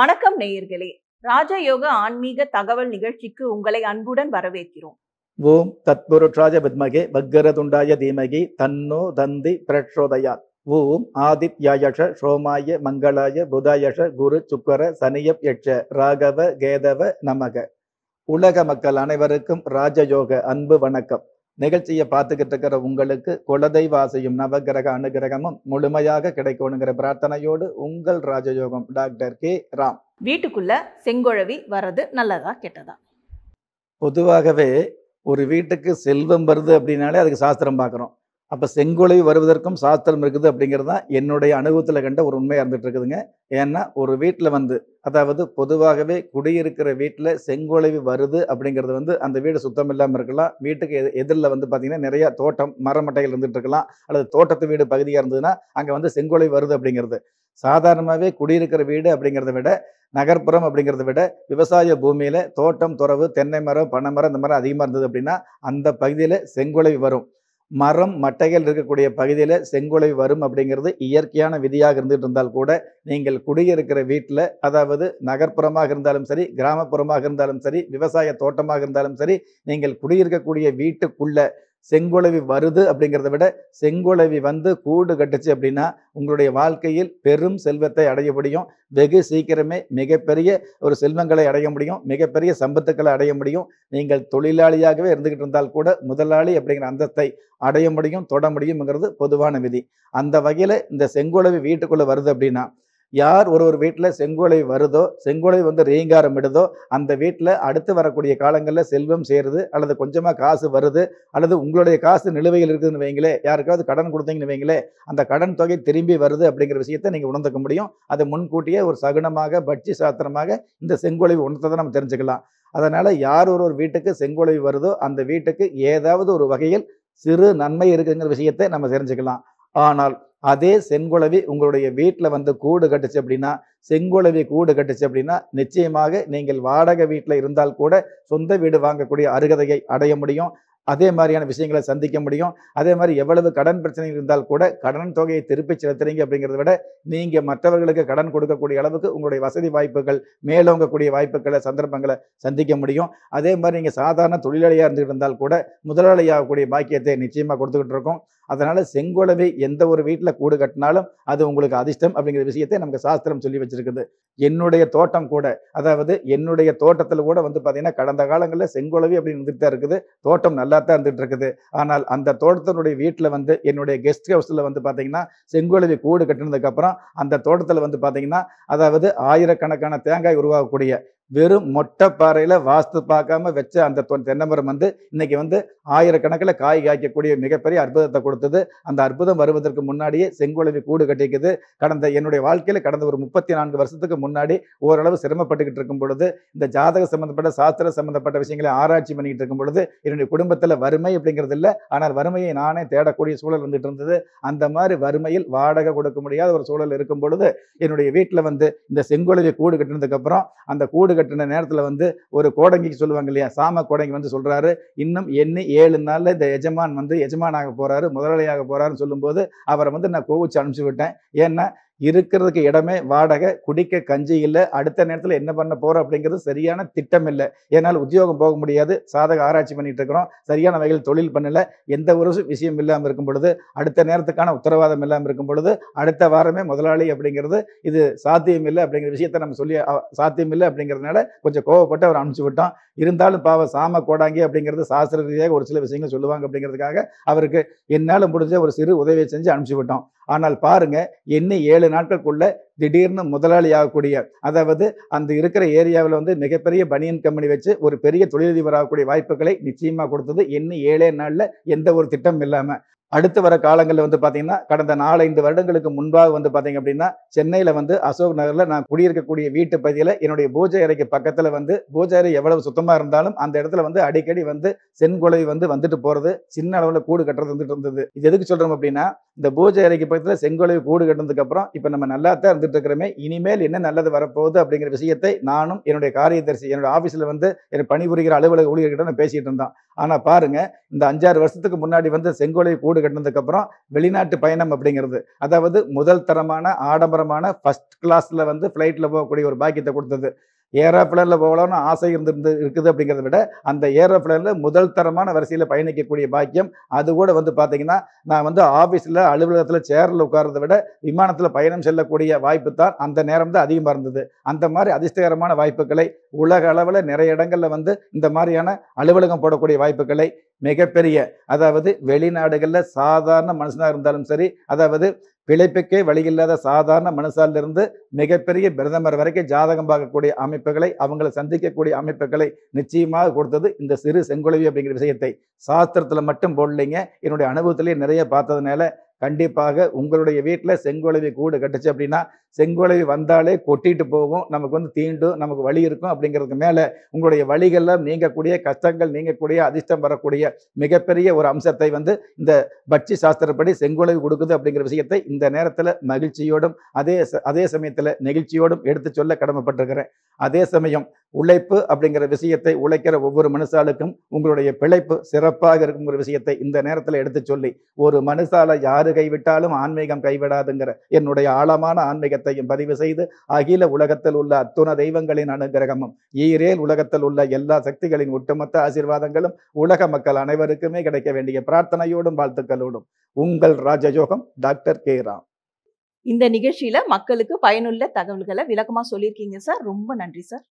வணக்கம் நேயர்களே ராஜயோக ஆன்மீக தகவல் நிகழ்ச்சிக்கு உங்களை அன்புடன் வரவேற்கிறோம் ஓம் தத்புருட்ராஜ பத்மகே பக்கரதுண்டாய தீமகி தன்னோ தந்தி பிரச்சோதயாத் ஓம் ஆதித்யாயஷ சோமாய மங்களாய புதாயஷ குரு சுக்கர சனியப் யட்ச ராகவ கேதவ நமக உலக மக்கள் அனைவருக்கும் ராஜயோக அன்பு வணக்கம் நிகழ்ச்சியை பார்த்துக்கிட்டு இருக்கிற உங்களுக்கு குலதெய்வாசையும் நவகிரக அனுகிரகமும் முழுமையாக கிடைக்கணுங்கிற பிரார்த்தனையோடு உங்கள் ராஜயோகம் டாக்டர் கே ராம் வீட்டுக்குள்ள செங்கொழவி வர்றது நல்லதா கெட்டதா பொதுவாகவே ஒரு வீட்டுக்கு செல்வம் வருது அப்படின்னாலே அதுக்கு சாஸ்திரம் பார்க்குறோம் அப்போ செங்கோலை வருவதற்கும் சாஸ்திரம் இருக்குது அப்படிங்கிறது தான் என்னுடைய அனுபவத்தில் கண்ட ஒரு உண்மையாக இருந்துட்டு இருக்குதுங்க ஏன்னா ஒரு வீட்டில் வந்து அதாவது பொதுவாகவே குடியிருக்கிற வீட்டில் செங்கோலைவு வருது அப்படிங்கிறது வந்து அந்த வீடு சுத்தம் இல்லாமல் இருக்கலாம் வீட்டுக்கு எதிரில் வந்து பார்த்திங்கன்னா நிறையா தோட்டம் மரமட்டைகள் இருந்துகிட்டு இருக்கலாம் அல்லது தோட்டத்து வீடு பகுதியாக இருந்ததுன்னா அங்கே வந்து செங்கோலை வருது அப்படிங்கிறது சாதாரணமாகவே குடியிருக்கிற வீடு அப்படிங்கிறத விட நகர்ப்புறம் அப்படிங்கிறத விட விவசாய பூமியில் தோட்டம் துறவு தென்னை மரம் பனை மரம் இந்த மரம் அதிகமாக இருந்தது அப்படின்னா அந்த பகுதியில் செங்கோலை வரும் மரம் மட்டைகள் இருக்கக்கூடிய பகுதியில் செங்குலை வரும் அப்படிங்கிறது இயற்கையான விதியாக இருந்துகிட்டு இருந்தால் கூட நீங்கள் குடியிருக்கிற வீட்டில் அதாவது நகர்ப்புறமாக இருந்தாலும் சரி கிராமப்புறமாக இருந்தாலும் சரி விவசாய தோட்டமாக இருந்தாலும் சரி நீங்கள் குடியிருக்கக்கூடிய வீட்டுக்குள்ள செங்குளவி வருது அப்படிங்கிறத விட செங்குளவி வந்து கூடு கட்டுச்சு அப்படின்னா உங்களுடைய வாழ்க்கையில் பெரும் செல்வத்தை அடைய முடியும் வெகு சீக்கிரமே மிகப்பெரிய ஒரு செல்வங்களை அடைய முடியும் மிகப்பெரிய சம்பத்துக்களை அடைய முடியும் நீங்கள் தொழிலாளியாகவே இருந்துகிட்டு இருந்தால் கூட முதலாளி அப்படிங்கிற அந்தத்தை அடைய முடியும் தொட முடியும்ங்கிறது பொதுவான விதி அந்த வகையில் இந்த செங்குளவி வீட்டுக்குள்ளே வருது அப்படின்னா யார் ஒரு ஒரு வீட்டில் செங்கோலை வருதோ செங்கோலை வந்து ரீங்காரம் விடுதோ அந்த வீட்டில் அடுத்து வரக்கூடிய காலங்களில் செல்வம் சேருது அல்லது கொஞ்சமாக காசு வருது அல்லது உங்களுடைய காசு நிலுவையில் இருக்குதுன்னு வைங்களே யாருக்காவது கடன் கொடுத்தீங்கன்னு வைங்களே அந்த கடன் தொகை திரும்பி வருது அப்படிங்கிற விஷயத்தை நீங்கள் உணர்ந்துக்க முடியும் அதை முன்கூட்டியே ஒரு சகுனமாக பட்சி சாத்திரமாக இந்த செங்கோலை உணர்த்ததை நம்ம தெரிஞ்சுக்கலாம் அதனால் யார் ஒரு ஒரு வீட்டுக்கு செங்கோலை வருதோ அந்த வீட்டுக்கு ஏதாவது ஒரு வகையில் சிறு நன்மை இருக்குங்கிற விஷயத்தை நம்ம தெரிஞ்சுக்கலாம் ஆனால் அதே செங்குளவி உங்களுடைய வீட்டில் வந்து கூடு கட்டுச்சு அப்படின்னா செங்குளவி கூடு கட்டுச்சு அப்படின்னா நிச்சயமாக நீங்கள் வாடகை வீட்டில் இருந்தால் கூட சொந்த வீடு வாங்கக்கூடிய அருகதையை அடைய முடியும் அதே மாதிரியான விஷயங்களை சந்திக்க முடியும் அதே மாதிரி எவ்வளவு கடன் பிரச்சனை இருந்தால் கூட கடன் தொகையை திருப்பி செலுத்துறீங்க அப்படிங்கிறத விட நீங்கள் மற்றவர்களுக்கு கடன் கொடுக்கக்கூடிய அளவுக்கு உங்களுடைய வசதி வாய்ப்புகள் மேலோங்கக்கூடிய வாய்ப்புகளை சந்தர்ப்பங்களை சந்திக்க முடியும் அதே மாதிரி நீங்கள் சாதாரண தொழிலாளியாக இருந்துகிட்டு இருந்தால் கூட முதலாளியாகக்கூடிய பாக்கியத்தை நிச்சயமாக கொடுத்துக்கிட்டு இருக்கோம் அதனால் செங்கோலமே எந்த ஒரு வீட்டில் கூடு கட்டினாலும் அது உங்களுக்கு அதிர்ஷ்டம் அப்படிங்கிற விஷயத்தை நமக்கு சாஸ்திரம் சொல்லி வச்சிருக்குது என்னுடைய தோட்டம் கூட அதாவது என்னுடைய தோட்டத்தில் கூட வந்து பார்த்தீங்கன்னா கடந்த காலங்களில் செங்கோலவி அப்படின்னு இருந்துட்டு தான் இருக்குது தோட்டம் நல்லா தான் இருந்துகிட்டு இருக்குது ஆனால் அந்த தோட்டத்தினுடைய வீட்டில் வந்து என்னுடைய கெஸ்ட் ஹவுஸில் வந்து பார்த்தீங்கன்னா செங்கோலவி கூடு கட்டினதுக்கப்புறம் அந்த தோட்டத்தில் வந்து பார்த்தீங்கன்னா அதாவது ஆயிரக்கணக்கான தேங்காய் உருவாகக்கூடிய வெறும் மொட்டை பாறையில் வாஸ்து பார்க்காம வச்ச அந்த தென்னமரம் வந்து இன்னைக்கு வந்து ஆயிரக்கணக்கில் காய் காய்க்கக்கூடிய மிகப்பெரிய அற்புதத்தை கொடுத்தது அந்த அற்புதம் வருவதற்கு முன்னாடியே செங்குழவி கூடு கட்டிக்குது கடந்த என்னுடைய வாழ்க்கையில் கடந்த ஒரு முப்பத்தி நான்கு வருஷத்துக்கு முன்னாடி ஓரளவு சிரமப்பட்டுக்கிட்டு இருக்கும் பொழுது இந்த ஜாதக சம்மந்தப்பட்ட சாஸ்திர சம்மந்தப்பட்ட விஷயங்களை ஆராய்ச்சி பண்ணிக்கிட்டு இருக்கும் பொழுது என்னுடைய குடும்பத்தில் வறுமை அப்படிங்கிறது இல்லை ஆனால் வறுமையை நானே தேடக்கூடிய சூழல் வந்துட்டு இருந்தது அந்த மாதிரி வறுமையில் வாடகை கொடுக்க முடியாத ஒரு சூழல் இருக்கும் பொழுது என்னுடைய வீட்டில் வந்து இந்த செங்குழவி கூடு கட்டினதுக்கப்புறம் அந்த கூடு கட்டின நேரத்தில் வந்து ஒரு கோடங்கிக்கு சொல்லுவாங்க இல்லையா சாம கோடங்கி வந்து சொல்கிறாரு இன்னும் என்ன ஏழு நாளில் இந்த எஜமான் வந்து எஜமானாக போகிறாரு முதலாளியாக போகிறாருன்னு சொல்லும்போது அவரை வந்து நான் கோவிச்சு அனுப்பிச்சு விட்டேன் ஏன்னா இருக்கிறதுக்கு இடமே வாடகை குடிக்க கஞ்சி இல்லை அடுத்த நேரத்தில் என்ன பண்ண போகிறோம் அப்படிங்கிறது சரியான திட்டம் இல்லை ஏன்னால் உத்தியோகம் போக முடியாது சாதக ஆராய்ச்சி பண்ணிகிட்டு இருக்கிறோம் சரியான வகையில் தொழில் பண்ணலை எந்த ஒரு விஷயம் இல்லாமல் இருக்கும் பொழுது அடுத்த நேரத்துக்கான உத்தரவாதம் இல்லாமல் இருக்கும் பொழுது அடுத்த வாரமே முதலாளி அப்படிங்கிறது இது சாத்தியம் இல்லை அப்படிங்கிற விஷயத்த நம்ம சொல்லி சாத்தியம் இல்லை அப்படிங்கிறதுனால கொஞ்சம் கோவப்பட்டு அவர் அனுப்பிச்சு விட்டோம் இருந்தாலும் பாவ சாம கோடாங்கி அப்படிங்கிறது சாஸ்திர ரீதியாக ஒரு சில விஷயங்கள் சொல்லுவாங்க அப்படிங்கிறதுக்காக அவருக்கு என்னால் முடிஞ்ச ஒரு சிறு உதவியை செஞ்சு அனுப்பிச்சு விட்டோம் ஆனால் பாருங்கள் என்ன ஏழு நாட்களுக்குள்ள திடீர்னு முதலாளி ஆகக்கூடிய அதாவது அந்த இருக்கிற ஏரியாவில் வந்து மிகப்பெரிய பனியன் கம்பெனி வச்சு ஒரு பெரிய தொழிலதிபர் ஆகக்கூடிய வாய்ப்புகளை நிச்சயமாக கொடுத்தது இன்னும் ஏழே நாளில் எந்த ஒரு திட்டம் இல்லாமல் அடுத்து வர காலங்களில் வந்து பார்த்தீங்கன்னா கடந்த நாலஞ்சு வருடங்களுக்கு முன்பாக வந்து பார்த்தீங்க அப்படின்னா சென்னையில் வந்து அசோக் நகரில் நான் குடியிருக்கக்கூடிய வீட்டு பகுதியில் என்னுடைய பூஜை அறைக்கு பக்கத்தில் வந்து பூஜை அறை எவ்வளவு சுத்தமாக இருந்தாலும் அந்த இடத்துல வந்து அடிக்கடி வந்து செண்குலை வந்து வந்துட்டு போகிறது சின்ன அளவில் கூடு கட்டுறது வந்துட்டு இருந்தது இது எதுக்கு சொல்கிறோம் அப்படின்னா இந்த பூஜை அறைக்கு பக்கத்தில் செங்கொழிவு கூடு அப்புறம் இப்போ நம்ம நல்லா தான் இருந்துட்டு இருக்கிறோமே இனிமேல் என்ன நல்லது வரப்போகுது அப்படிங்கிற விஷயத்தை நானும் என்னுடைய காரியதரிசி என்னுடைய ஆஃபீஸில் வந்து என் பணிபுரிகிற அலுவலக ஊழியர்கிட்ட நான் பேசிகிட்டு இருந்தேன் ஆனால் பாருங்கள் இந்த அஞ்சாறு வருஷத்துக்கு முன்னாடி வந்து செங்கொழிவு கூடு கட்டினதுக்கப்புறம் வெளிநாட்டு பயணம் அப்படிங்கிறது அதாவது முதல் தரமான ஆடம்பரமான ஃபஸ்ட் கிளாஸில் வந்து ஃப்ளைட்டில் போகக்கூடிய ஒரு பாக்கியத்தை கொடுத்தது ஏரோப்ளேனில் போகலாம்னு ஆசை இருந்திருந்து இருக்குது அப்படிங்கிறத விட அந்த ஏரோப்ளைனில் முதல் தரமான வரிசையில் பயணிக்கக்கூடிய பாக்கியம் அது கூட வந்து பார்த்திங்கன்னா நான் வந்து ஆஃபீஸில் அலுவலகத்தில் சேரில் உட்கார்றத விட விமானத்தில் பயணம் செல்லக்கூடிய வாய்ப்பு தான் அந்த நேரம் தான் அதிகமாக இருந்தது அந்த மாதிரி அதிர்ஷ்டகரமான வாய்ப்புகளை உலக அளவில் நிறைய இடங்களில் வந்து இந்த மாதிரியான அலுவலகம் போடக்கூடிய வாய்ப்புகளை மிகப்பெரிய அதாவது வெளிநாடுகளில் சாதாரண மனுஷனாக இருந்தாலும் சரி அதாவது பிழைப்புக்கே வழியில்லாத சாதாரண மனுஷாலிருந்து மிகப்பெரிய பிரதமர் வரைக்கும் ஜாதகம் பார்க்கக்கூடிய அமைப்புகளை அவங்களை சந்திக்கக்கூடிய அமைப்புகளை நிச்சயமாக கொடுத்தது இந்த சிறு செங்குழவி அப்படிங்கிற விஷயத்தை சாஸ்திரத்தில் மட்டும் போடலைங்க என்னுடைய அனுபவத்திலேயே நிறைய பார்த்ததுனால கண்டிப்பாக உங்களுடைய வீட்டில் செங்கொழிவு கூடு கட்டுச்சு அப்படின்னா செங்கோலை வந்தாலே கொட்டிட்டு போகும் நமக்கு வந்து தீண்டும் நமக்கு வழி இருக்கும் அப்படிங்கிறதுக்கு மேலே உங்களுடைய வழிகள்லாம் நீங்கக்கூடிய கஷ்டங்கள் நீங்கக்கூடிய அதிர்ஷ்டம் வரக்கூடிய மிகப்பெரிய ஒரு அம்சத்தை வந்து இந்த பட்சி சாஸ்திரப்படி செங்கோலை கொடுக்குது அப்படிங்கிற விஷயத்தை இந்த நேரத்தில் மகிழ்ச்சியோடும் அதே அதே சமயத்தில் நெகிழ்ச்சியோடும் எடுத்து சொல்ல கடமைப்பட்டிருக்கிறேன் அதே சமயம் உழைப்பு அப்படிங்கிற விஷயத்தை உழைக்கிற ஒவ்வொரு மனுஷாளுக்கும் உங்களுடைய பிழைப்பு சிறப்பாக இருக்குங்கிற விஷயத்தை இந்த நேரத்தில் எடுத்து சொல்லி ஒரு மனுஷால யாரு கைவிட்டாலும் ஆன்மீகம் கைவிடாதுங்கிற என்னுடைய ஆழமான ஆன்மீக அபிஷேகத்தையும் பதிவு செய்து அகில உலகத்தில் உள்ள அத்துண தெய்வங்களின் அனுகிரகமும் ஈரேல் உலகத்தில் உள்ள எல்லா சக்திகளின் ஒட்டுமொத்த ஆசீர்வாதங்களும் உலக மக்கள் அனைவருக்குமே கிடைக்க வேண்டிய பிரார்த்தனையோடும் வாழ்த்துக்களோடும் உங்கள் ராஜயோகம் டாக்டர் கே ராம் இந்த நிகழ்ச்சியில மக்களுக்கு பயனுள்ள தகவல்களை விளக்கமா சொல்லியிருக்கீங்க சார் ரொம்ப நன்றி சார்